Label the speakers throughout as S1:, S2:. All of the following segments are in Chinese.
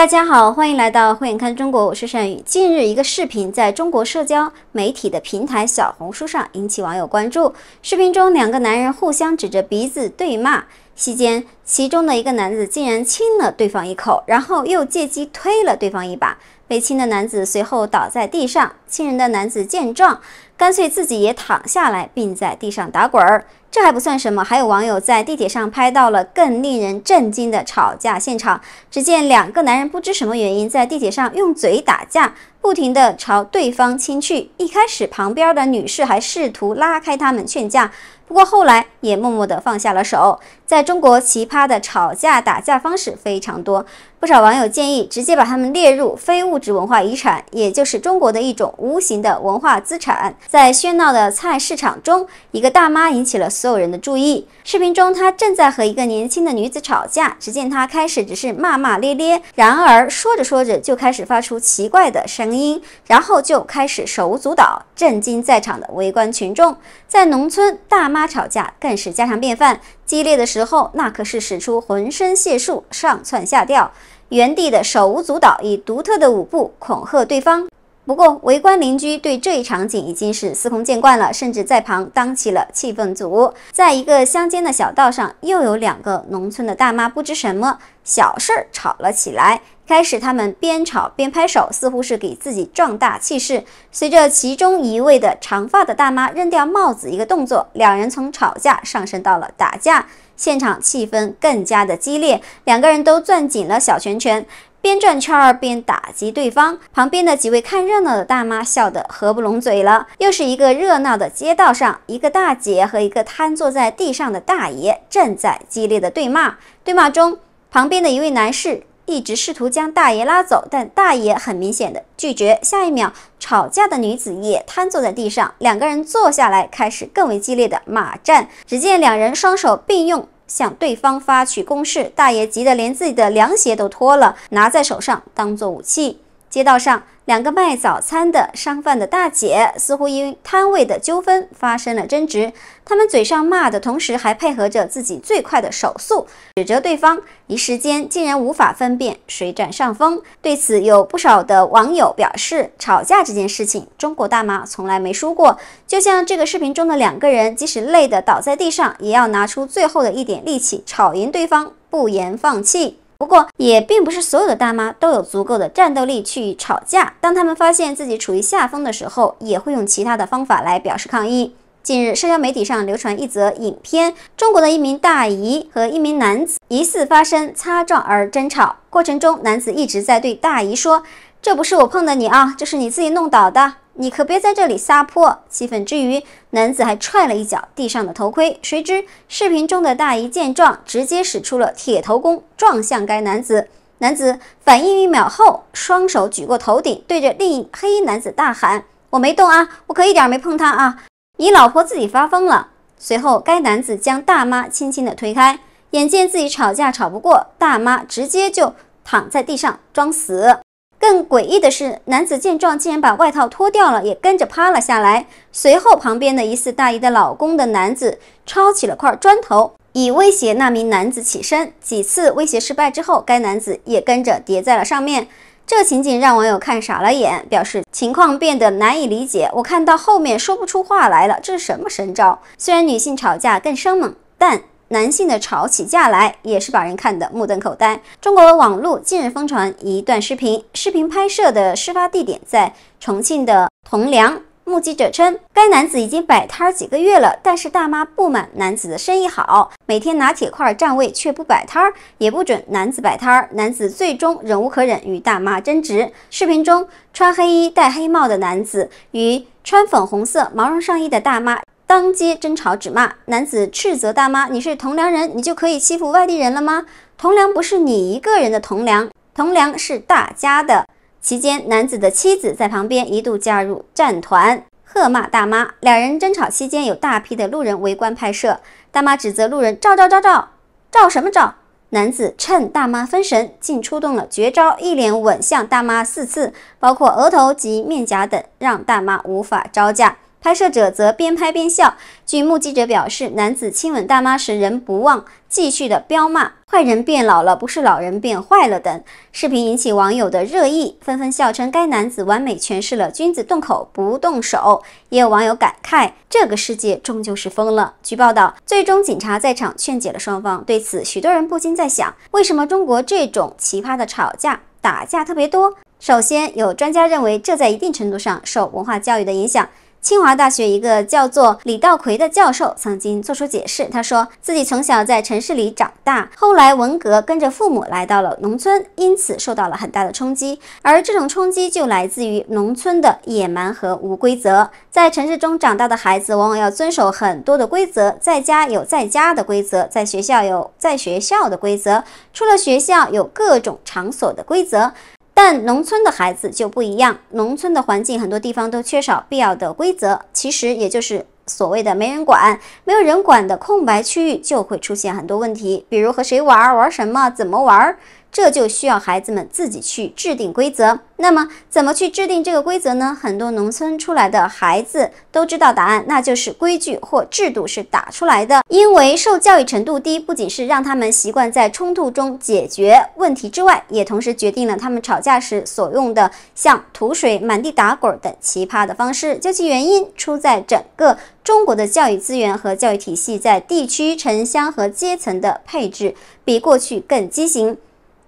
S1: 大家好，欢迎来到慧眼看中国，我是善宇。近日，一个视频在中国社交媒体的平台小红书上引起网友关注。视频中，两个男人互相指着鼻子对骂，期间其中的一个男子竟然亲了对方一口，然后又借机推了对方一把，被亲的男子随后倒在地上。亲人的男子见状，干脆自己也躺下来，并在地上打滚儿。这还不算什么，还有网友在地铁上拍到了更令人震惊的吵架现场。只见两个男人不知什么原因在地铁上用嘴打架，不停地朝对方亲去。一开始，旁边的女士还试图拉开他们劝架，不过后来也默默地放下了手。在中国，奇葩的吵架打架方式非常多，不少网友建议直接把他们列入非物质文化遗产，也就是中国的一种。无形的文化资产，在喧闹的菜市场中，一个大妈引起了所有人的注意。视频中，她正在和一个年轻的女子吵架。只见她开始只是骂骂咧咧，然而说着说着就开始发出奇怪的声音，然后就开始手舞足蹈，震惊在场的围观群众。在农村，大妈吵架更是家常便饭，激烈的时候那可是使出浑身解数，上窜下跳，原地的手舞足蹈，以独特的舞步恐吓对方。不过，围观邻居对这一场景已经是司空见惯了，甚至在旁当起了气氛组。在一个乡间的小道上，又有两个农村的大妈不知什么小事儿吵了起来。开始，他们边吵边拍手，似乎是给自己壮大气势。随着其中一位的长发的大妈扔掉帽子一个动作，两人从吵架上升到了打架，现场气氛更加的激烈，两个人都攥紧了小拳拳。边转圈儿边打击对方，旁边的几位看热闹的大妈笑得合不拢嘴了。又是一个热闹的街道上，一个大姐和一个瘫坐在地上的大爷正在激烈的对骂。对骂中，旁边的一位男士一直试图将大爷拉走，但大爷很明显的拒绝。下一秒，吵架的女子也瘫坐在地上，两个人坐下来开始更为激烈的骂战。只见两人双手并用。向对方发起攻势，大爷急得连自己的凉鞋都脱了，拿在手上当做武器。街道上。两个卖早餐的商贩的大姐似乎因摊位的纠纷发生了争执，他们嘴上骂的同时，还配合着自己最快的手速指责对方，一时间竟然无法分辨谁占上风。对此，有不少的网友表示，吵架这件事情，中国大妈从来没输过。就像这个视频中的两个人，即使累得倒在地上，也要拿出最后的一点力气，吵赢对方，不言放弃。不过，也并不是所有的大妈都有足够的战斗力去吵架。当他们发现自己处于下风的时候，也会用其他的方法来表示抗议。近日，社交媒体上流传一则影片，中国的一名大姨和一名男子疑似发生擦撞而争吵，过程中男子一直在对大姨说：“这不是我碰的你啊，这是你自己弄倒的。”你可别在这里撒泼！气愤之余，男子还踹了一脚地上的头盔。谁知视频中的大姨见状，直接使出了铁头功，撞向该男子。男子反应一秒后，双手举过头顶，对着另一黑衣男子大喊：“我没动啊，我可一点没碰他啊！你老婆自己发疯了。”随后，该男子将大妈轻轻地推开。眼见自己吵架吵不过大妈，直接就躺在地上装死。更诡异的是，男子见状竟然把外套脱掉了，也跟着趴了下来。随后，旁边的疑似大姨的老公的男子抄起了块砖头，以威胁那名男子起身。几次威胁失败之后，该男子也跟着叠在了上面。这情景让网友看傻了眼，表示情况变得难以理解。我看到后面说不出话来了，这是什么神招？虽然女性吵架更生猛，但……男性的吵起架来也是把人看得目瞪口呆。中国网络近日疯传一段视频，视频拍摄的事发地点在重庆的铜梁。目击者称，该男子已经摆摊儿几个月了，但是大妈不满男子的生意好，每天拿铁块占位却不摆摊，儿，也不准男子摆摊。儿。男子最终忍无可忍，与大妈争执。视频中，穿黑衣戴黑帽的男子与穿粉红色毛绒上衣的大妈。当街争吵指骂男子斥责大妈：“你是同梁人，你就可以欺负外地人了吗？同梁不是你一个人的同梁，同梁是大家的。”期间，男子的妻子在旁边一度加入战团，喝骂大妈。两人争吵期间，有大批的路人围观拍摄。大妈指责路人：“照照照照照什么照？”男子趁大妈分神，竟出动了绝招，一脸吻向大妈四次，包括额头及面颊等，让大妈无法招架。拍摄者则边拍边笑。据目击者表示，男子亲吻大妈时，仍不忘继续的彪骂：“坏人变老了，不是老人变坏了。”等视频引起网友的热议，纷纷笑称该男子完美诠释了“君子动口不动手”。也有网友感慨：“这个世界终究是疯了。”据报道，最终警察在场劝解了双方。对此，许多人不禁在想：为什么中国这种奇葩的吵架、打架特别多？首先，有专家认为，这在一定程度上受文化教育的影响。清华大学一个叫做李道奎的教授曾经做出解释，他说自己从小在城市里长大，后来文革跟着父母来到了农村，因此受到了很大的冲击。而这种冲击就来自于农村的野蛮和无规则。在城市中长大的孩子往往要遵守很多的规则，在家有在家的规则，在学校有在学校的规则，出了学校有各种场所的规则。但农村的孩子就不一样，农村的环境很多地方都缺少必要的规则，其实也就是所谓的没人管、没有人管的空白区域，就会出现很多问题，比如和谁玩、玩什么、怎么玩。这就需要孩子们自己去制定规则。那么，怎么去制定这个规则呢？很多农村出来的孩子都知道答案，那就是规矩或制度是打出来的。因为受教育程度低，不仅是让他们习惯在冲突中解决问题之外，也同时决定了他们吵架时所用的像吐水、满地打滚等奇葩的方式。究其原因，出在整个中国的教育资源和教育体系在地区、城乡和阶层的配置比过去更畸形。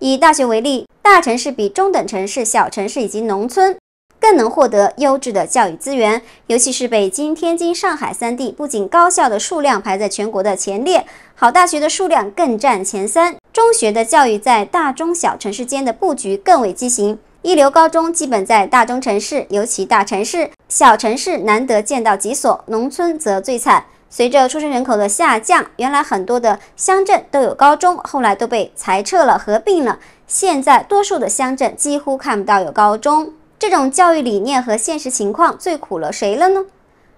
S1: 以大学为例，大城市比中等城市、小城市以及农村更能获得优质的教育资源。尤其是北京、天津、上海三地，不仅高校的数量排在全国的前列，好大学的数量更占前三。中学的教育在大中小城市间的布局更为畸形，一流高中基本在大中城市，尤其大城市、小城市难得见到几所，农村则最惨。随着出生人口的下降，原来很多的乡镇都有高中，后来都被裁撤了、合并了。现在多数的乡镇几乎看不到有高中。这种教育理念和现实情况最苦了谁了呢？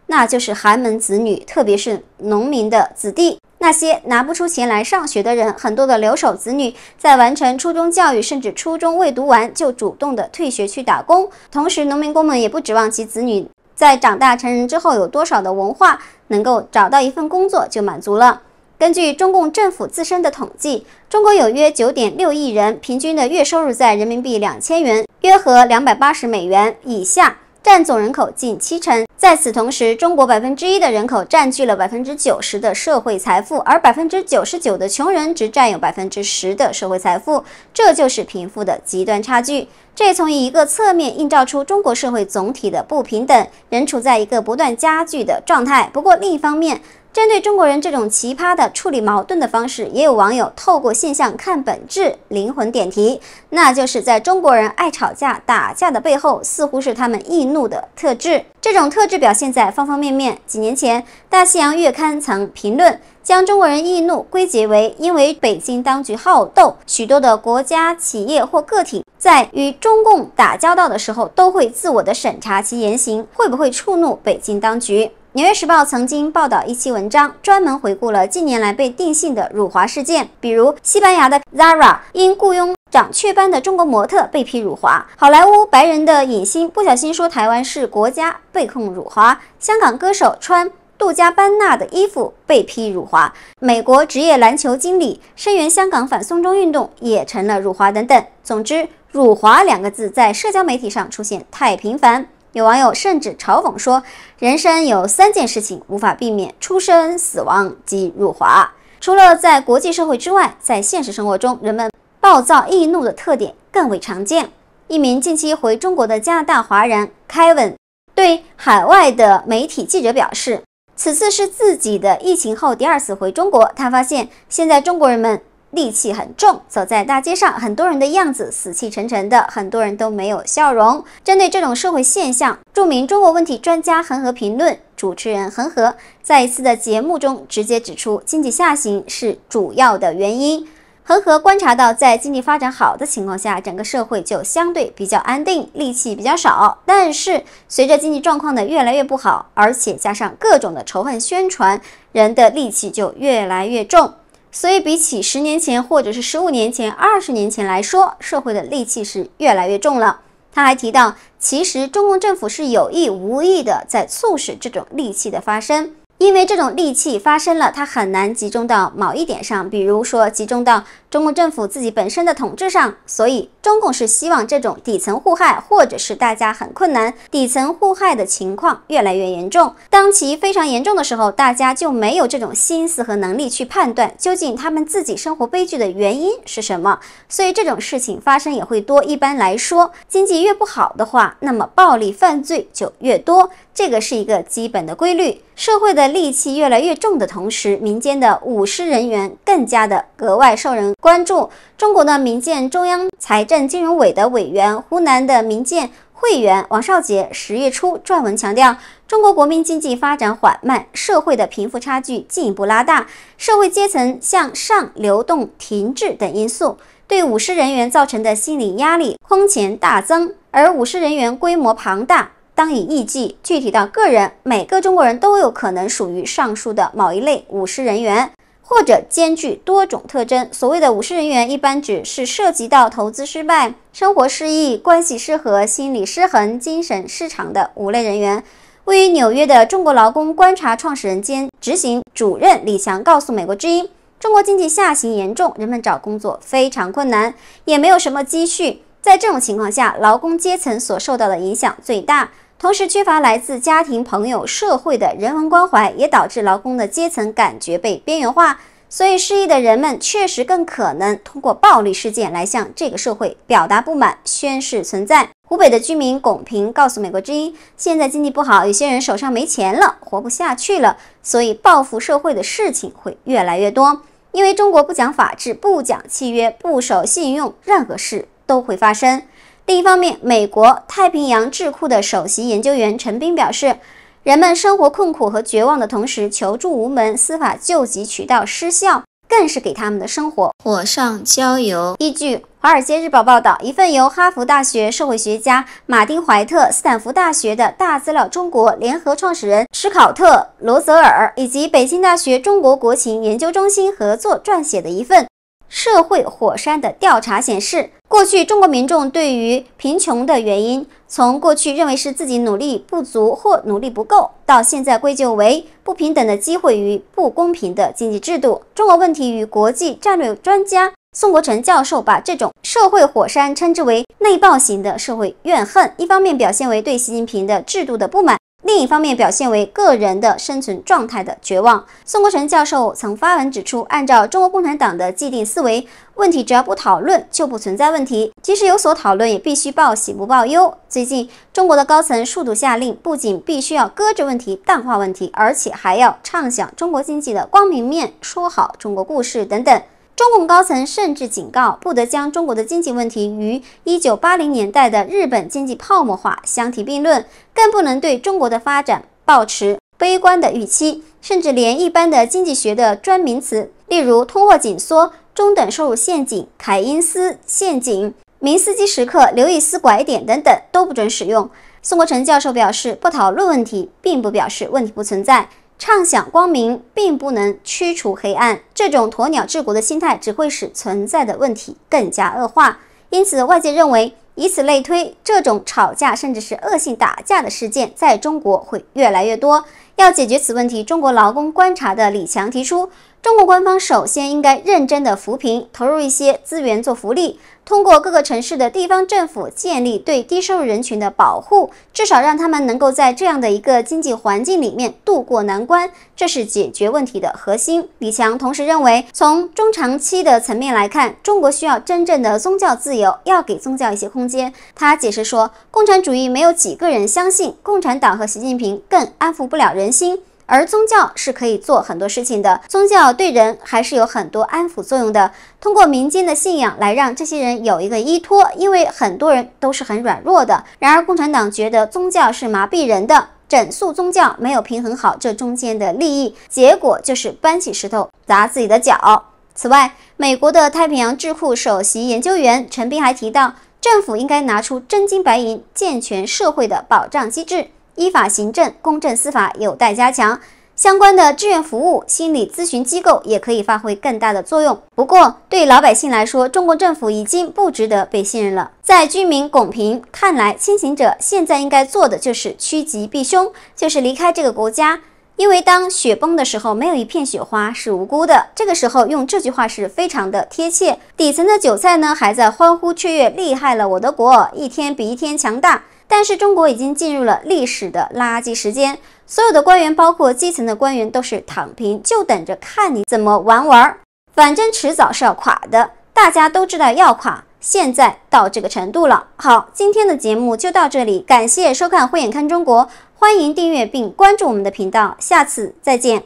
S1: 那就是寒门子女，特别是农民的子弟。那些拿不出钱来上学的人，很多的留守子女在完成初中教育，甚至初中未读完就主动的退学去打工。同时，农民工们也不指望其子女。在长大成人之后，有多少的文化能够找到一份工作就满足了。根据中共政府自身的统计，中国有约九点六亿人，平均的月收入在人民币两千元，约合两百八十美元以下。占总人口近七成。在此同时，中国百分之一的人口占据了百分之九十的社会财富，而百分之九十九的穷人只占有百分之十的社会财富。这就是贫富的极端差距。这也从一个侧面映照出中国社会总体的不平等，仍处在一个不断加剧的状态。不过，另一方面，针对中国人这种奇葩的处理矛盾的方式，也有网友透过现象看本质，灵魂点题，那就是在中国人爱吵架打架的背后，似乎是他们易怒的特质。这种特质表现在方方面面。几年前，《大西洋月刊》曾评论，将中国人易怒归结为因为北京当局好斗，许多的国家企业或个体在与中共打交道的时候，都会自我的审查其言行，会不会触怒北京当局。《纽约时报》曾经报道一期文章，专门回顾了近年来被定性的辱华事件，比如西班牙的 Zara 因雇佣长雀斑的中国模特被批辱华；好莱坞白人的影星不小心说台湾是国家，被控辱华；香港歌手穿杜加班纳的衣服被批辱华；美国职业篮球经理声援香港反送中运动，也成了辱华等等。总之，“辱华”两个字在社交媒体上出现太频繁。有网友甚至嘲讽说：“人生有三件事情无法避免，出生、死亡及辱华。”除了在国际社会之外，在现实生活中，人们暴躁易怒的特点更为常见。一名近期回中国的加拿大华人凯文对海外的媒体记者表示：“此次是自己的疫情后第二次回中国，他发现现在中国人们。”戾气很重，走在大街上，很多人的样子死气沉沉的，很多人都没有笑容。针对这种社会现象，著名中国问题专家恒河评论主持人恒河在一次的节目中直接指出，经济下行是主要的原因。恒河观察到，在经济发展好的情况下，整个社会就相对比较安定，戾气比较少；但是随着经济状况的越来越不好，而且加上各种的仇恨宣传，人的戾气就越来越重。所以，比起十年前，或者是十五年前、二十年前来说，社会的戾气是越来越重了。他还提到，其实中共政府是有意无意的在促使这种戾气的发生，因为这种戾气发生了，它很难集中到某一点上，比如说集中到。中共政府自己本身的统治上，所以中共是希望这种底层互害，或者是大家很困难，底层互害的情况越来越严重。当其非常严重的时候，大家就没有这种心思和能力去判断究竟他们自己生活悲剧的原因是什么。所以这种事情发生也会多。一般来说，经济越不好的话，那么暴力犯罪就越多。这个是一个基本的规律。社会的戾气越来越重的同时，民间的武狮人员更加的格外受人。关注中国的民建中央财政金融委的委员、湖南的民建会员王少杰，十月初撰文强调，中国国民经济发展缓慢，社会的贫富差距进一步拉大，社会阶层向上流动停滞等因素，对武士人员造成的心理压力空前大增。而武士人员规模庞大，当以亿计。具体到个人，每个中国人都有可能属于上述的某一类武士人员。或者兼具多种特征。所谓的“武士人员”一般指是涉及到投资失败、生活失意、关系失和、心理失衡、精神失常的五类人员。位于纽约的中国劳工观察创始人兼执行主任李强告诉美国之音：“中国经济下行严重，人们找工作非常困难，也没有什么积蓄。在这种情况下，劳工阶层所受到的影响最大。”同时，缺乏来自家庭、朋友、社会的人文关怀，也导致劳工的阶层感觉被边缘化。所以，失意的人们确实更可能通过暴力事件来向这个社会表达不满、宣誓存在。湖北的居民巩平告诉美国之音：“现在经济不好，有些人手上没钱了，活不下去了，所以报复社会的事情会越来越多。因为中国不讲法治、不讲契约、不守信用，任何事都会发生。”另一方面，美国太平洋智库的首席研究员陈斌表示，人们生活困苦和绝望的同时，求助无门，司法救济渠道失效，更是给他们的生活火上浇油。依据《华尔街日报》报道，一份由哈佛大学社会学家马丁·怀特、斯坦福大学的大资料中国联合创始人施考特·罗泽尔以及北京大学中国国情研究中心合作撰写的一份。社会火山的调查显示，过去中国民众对于贫穷的原因，从过去认为是自己努力不足或努力不够，到现在归咎为不平等的机会与不公平的经济制度。中国问题与国际战略专家宋国成教授把这种社会火山称之为内爆型的社会怨恨，一方面表现为对习近平的制度的不满。另一方面，表现为个人的生存状态的绝望。宋国成教授曾发文指出，按照中国共产党的既定思维，问题只要不讨论就不存在问题，即使有所讨论，也必须报喜不报忧。最近，中国的高层数度下令，不仅必须要搁置问题、淡化问题，而且还要畅想中国经济的光明面，说好中国故事等等。中共高层甚至警告，不得将中国的经济问题与1980年代的日本经济泡沫化相提并论，更不能对中国的发展抱持悲观的预期，甚至连一般的经济学的专名词，例如通货紧缩、中等收入陷阱、凯因斯陷阱、明斯基时刻、刘易斯拐点等等，都不准使用。宋国成教授表示，不讨论问题，并不表示问题不存在。畅想光明并不能驱除黑暗，这种鸵鸟治国的心态只会使存在的问题更加恶化。因此，外界认为以此类推，这种吵架甚至是恶性打架的事件在中国会越来越多。要解决此问题，中国劳工观察的李强提出。中国官方首先应该认真的扶贫，投入一些资源做福利，通过各个城市的地方政府建立对低收入人群的保护，至少让他们能够在这样的一个经济环境里面渡过难关，这是解决问题的核心。李强同时认为，从中长期的层面来看，中国需要真正的宗教自由，要给宗教一些空间。他解释说，共产主义没有几个人相信，共产党和习近平更安抚不了人心。而宗教是可以做很多事情的，宗教对人还是有很多安抚作用的。通过民间的信仰来让这些人有一个依托，因为很多人都是很软弱的。然而共产党觉得宗教是麻痹人的，整肃宗教没有平衡好这中间的利益，结果就是搬起石头砸自己的脚。此外，美国的太平洋智库首席研究员陈斌还提到，政府应该拿出真金白银，健全社会的保障机制。依法行政、公正司法有待加强，相关的志愿服务、心理咨询机构也可以发挥更大的作用。不过，对老百姓来说，中国政府已经不值得被信任了。在居民巩平看来，清醒者现在应该做的就是趋吉避凶，就是离开这个国家。因为当雪崩的时候，没有一片雪花是无辜的。这个时候用这句话是非常的贴切。底层的韭菜呢，还在欢呼雀跃，厉害了我的国，一天比一天强大。但是中国已经进入了历史的垃圾时间，所有的官员，包括基层的官员，都是躺平，就等着看你怎么玩玩儿，反正迟早是要垮的，大家都知道要垮，现在到这个程度了。好，今天的节目就到这里，感谢收看《慧眼看中国》，欢迎订阅并关注我们的频道，下次再见。